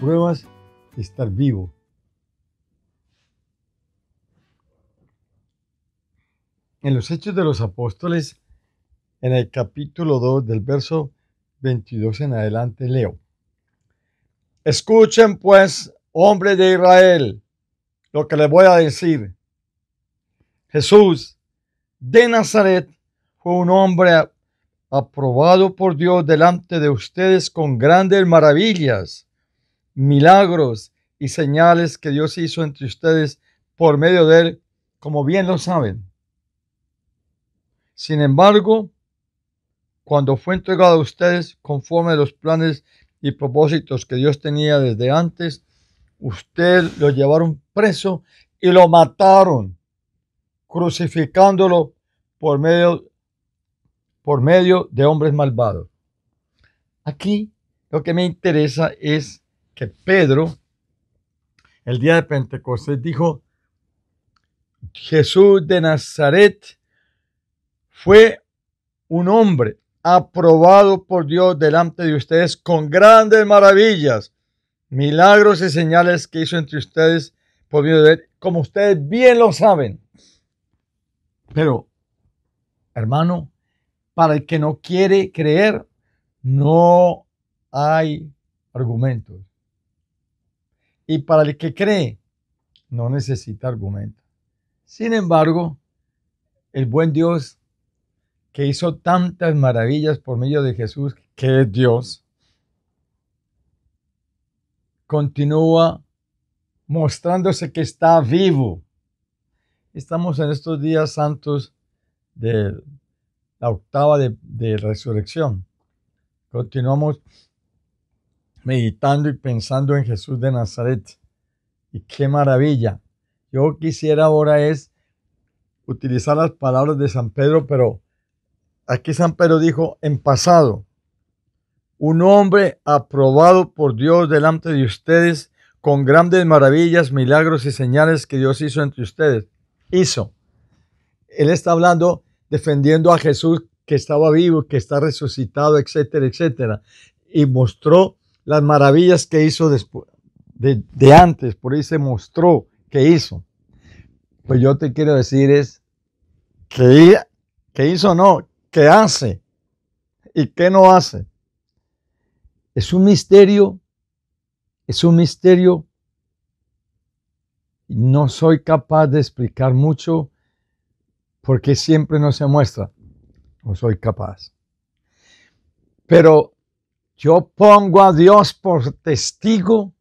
pruebas estar vivo. En los Hechos de los Apóstoles, en el capítulo 2 del verso 22 en adelante, leo. Escuchen pues, hombre de Israel, lo que les voy a decir. Jesús de Nazaret fue un hombre aprobado por Dios delante de ustedes con grandes maravillas milagros y señales que Dios hizo entre ustedes por medio de él, como bien lo saben. Sin embargo, cuando fue entregado a ustedes conforme a los planes y propósitos que Dios tenía desde antes, ustedes lo llevaron preso y lo mataron, crucificándolo por medio, por medio de hombres malvados. Aquí lo que me interesa es Pedro, el día de Pentecostés, dijo, Jesús de Nazaret fue un hombre aprobado por Dios delante de ustedes con grandes maravillas, milagros y señales que hizo entre ustedes como ustedes bien lo saben. Pero, hermano, para el que no quiere creer, no hay argumentos. Y para el que cree, no necesita argumento. Sin embargo, el buen Dios que hizo tantas maravillas por medio de Jesús, que es Dios, continúa mostrándose que está vivo. Estamos en estos días santos de la octava de, de resurrección. Continuamos meditando y pensando en Jesús de Nazaret. Y qué maravilla. Yo quisiera ahora es utilizar las palabras de San Pedro, pero aquí San Pedro dijo en pasado, un hombre aprobado por Dios delante de ustedes con grandes maravillas, milagros y señales que Dios hizo entre ustedes. Hizo. Él está hablando defendiendo a Jesús que estaba vivo, que está resucitado, etcétera, etcétera. Y mostró las maravillas que hizo después, de, antes, por ahí se mostró que hizo. Pues yo te quiero decir es que, que hizo no, que hace y que no hace. Es un misterio, es un misterio. No soy capaz de explicar mucho porque siempre no se muestra. No soy capaz. Pero yo pongo a Dios por testigo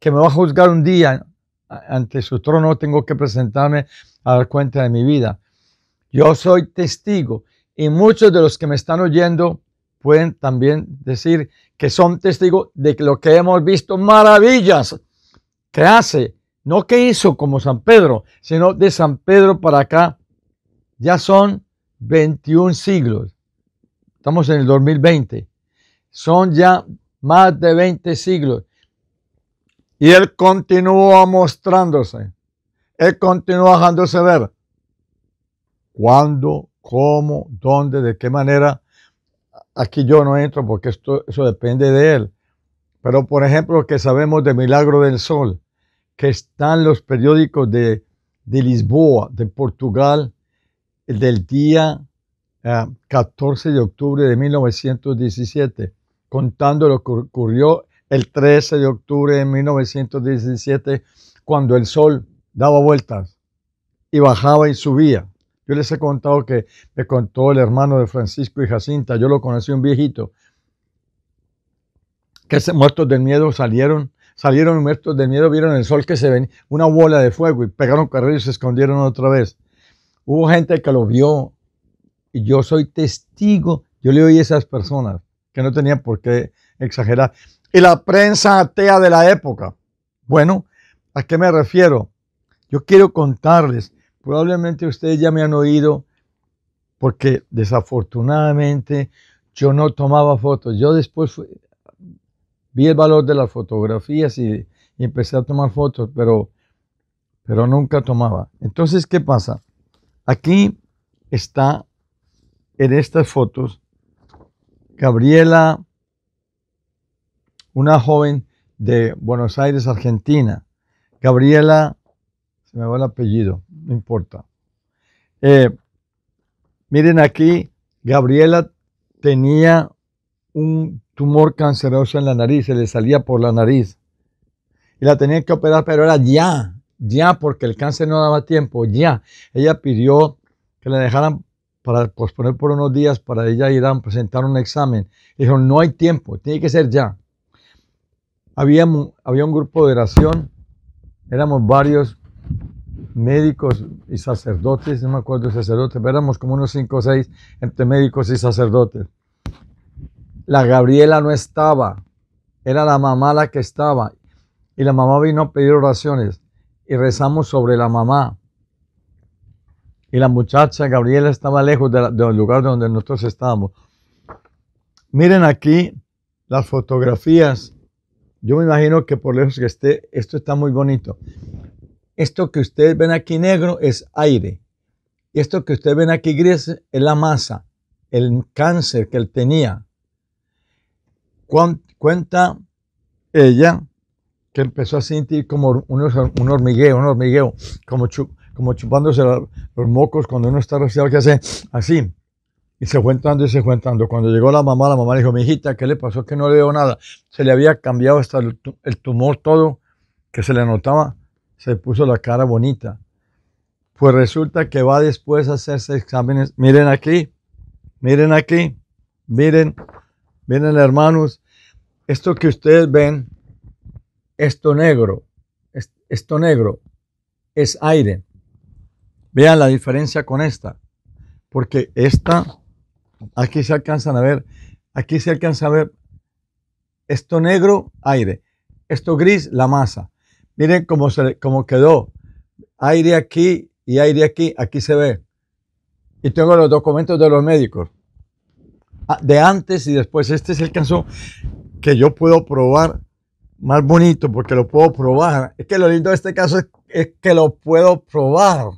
que me va a juzgar un día ante su trono, tengo que presentarme a dar cuenta de mi vida. Yo soy testigo y muchos de los que me están oyendo pueden también decir que son testigos de lo que hemos visto, maravillas que hace, no que hizo como San Pedro, sino de San Pedro para acá. Ya son 21 siglos. Estamos en el 2020. Son ya más de 20 siglos. Y él continúa mostrándose. Él continúa dejándose ver. ¿Cuándo? ¿Cómo? ¿Dónde? ¿De qué manera? Aquí yo no entro porque esto, eso depende de él. Pero por ejemplo, que sabemos de Milagro del Sol, que están los periódicos de, de Lisboa, de Portugal, del día 14 eh, de octubre de 1917 contando lo que ocurrió el 13 de octubre de 1917, cuando el sol daba vueltas y bajaba y subía. Yo les he contado que me contó el hermano de Francisco y Jacinta, yo lo conocí un viejito, que se, muertos del miedo salieron, salieron muertos del miedo, vieron el sol que se venía, una bola de fuego y pegaron carrillos y se escondieron otra vez. Hubo gente que lo vio y yo soy testigo, yo le oí a esas personas que no tenía por qué exagerar. Y la prensa atea de la época. Bueno, ¿a qué me refiero? Yo quiero contarles, probablemente ustedes ya me han oído, porque desafortunadamente yo no tomaba fotos. Yo después vi el valor de las fotografías y, empecé a tomar fotos, pero, pero nunca tomaba. Entonces, ¿qué pasa? Aquí está en estas fotos Gabriela, una joven de Buenos Aires, Argentina. Gabriela, se me va el apellido, no importa. Eh, miren aquí, Gabriela tenía un tumor canceroso en la nariz, se le salía por la nariz. Y la tenían que operar, pero era ya, ya, porque el cáncer no daba tiempo, ya. Ella pidió que le dejaran para posponer por unos días para ella ir a presentar un examen. Dijo, no hay tiempo, tiene que ser ya. Había, había un grupo de oración, éramos varios médicos y sacerdotes, no me acuerdo de sacerdotes, éramos como unos cinco o seis entre médicos y sacerdotes. La Gabriela no estaba, era la mamá la que estaba. Y la mamá vino a pedir oraciones y rezamos sobre la mamá y la muchacha Gabriela estaba lejos del lugar donde nosotros estábamos. Miren aquí las fotografías. Yo me imagino que por lejos que esté, esto está muy bonito. Esto que ustedes ven aquí negro es aire. Esto que ustedes ven aquí gris es la masa, el cáncer que él tenía. Cuenta ella que empezó a sentir como un hormigueo, un hormigueo, como, como chupándose los mocos cuando uno está rociado, que hace así. Y se fue entrando y se fue entrando. Cuando llegó la mamá, la mamá le dijo, mi hijita, ¿qué le pasó? Que no le veo nada. Se le había cambiado hasta el, tumor todo, que se le notaba. Se puso la cara bonita. Pues resulta que va después a hacerse exámenes. Miren aquí, miren aquí, miren, miren hermanos, esto que ustedes ven, esto negro, esto negro, es aire. Vean la diferencia con esta, porque esta, aquí se alcanzan a ver, aquí se alcanza a ver esto negro, aire, esto gris, la masa. Miren cómo, se, cómo quedó, aire aquí y aire aquí, aquí se ve. Y tengo los documentos de los médicos, ah, de antes y después. Este es el caso que yo puedo probar más bonito porque lo puedo probar. Es que lo lindo de este caso es que lo puedo probar.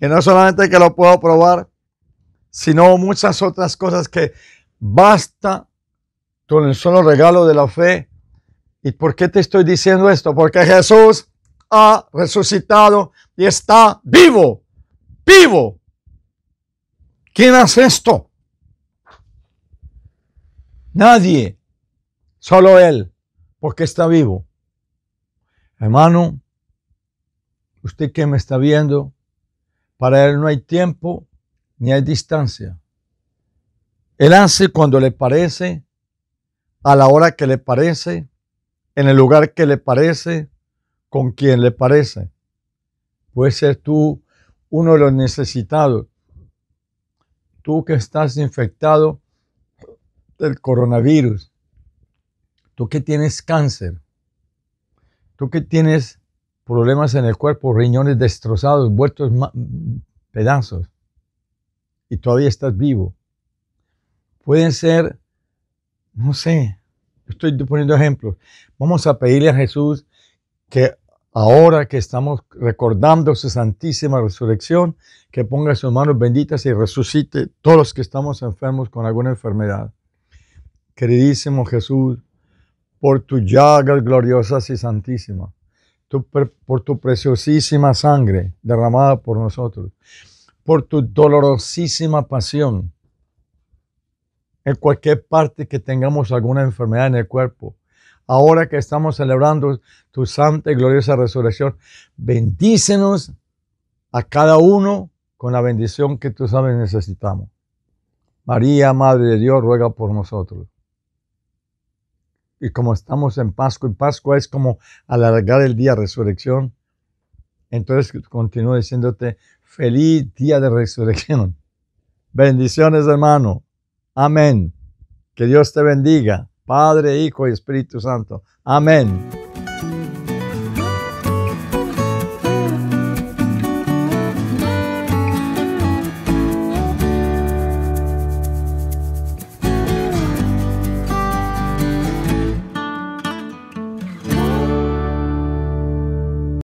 Y no solamente que lo puedo probar, sino muchas otras cosas que basta con el solo regalo de la fe. ¿Y por qué te estoy diciendo esto? Porque Jesús ha resucitado y está vivo, vivo. ¿Quién hace esto? Nadie, solo Él, porque está vivo. Hermano, usted que me está viendo, para Él no hay tiempo ni hay distancia. Él hace cuando le parece, a la hora que le parece, en el lugar que le parece, con quien le parece. Puede ser tú uno de los necesitados, tú que estás infectado del coronavirus, tú que tienes cáncer, tú que tienes problemas en el cuerpo, riñones destrozados, vueltos pedazos, y todavía estás vivo. Pueden ser, no sé, estoy poniendo ejemplos. Vamos a pedirle a Jesús que ahora que estamos recordando su santísima resurrección, que ponga sus manos benditas y resucite todos los que estamos enfermos con alguna enfermedad. Queridísimo Jesús, por tu llaga gloriosa y santísima por tu preciosísima sangre derramada por nosotros, por tu dolorosísima pasión. En cualquier parte que tengamos alguna enfermedad en el cuerpo, ahora que estamos celebrando tu santa y gloriosa resurrección, bendícenos a cada uno con la bendición que tú sabes necesitamos. María, Madre de Dios, ruega por nosotros y como estamos en Pascua, y Pascua es como alargar el día de resurrección, entonces continúo diciéndote, feliz día de resurrección. Bendiciones, hermano. Amén. Que Dios te bendiga, Padre, Hijo y Espíritu Santo. Amén.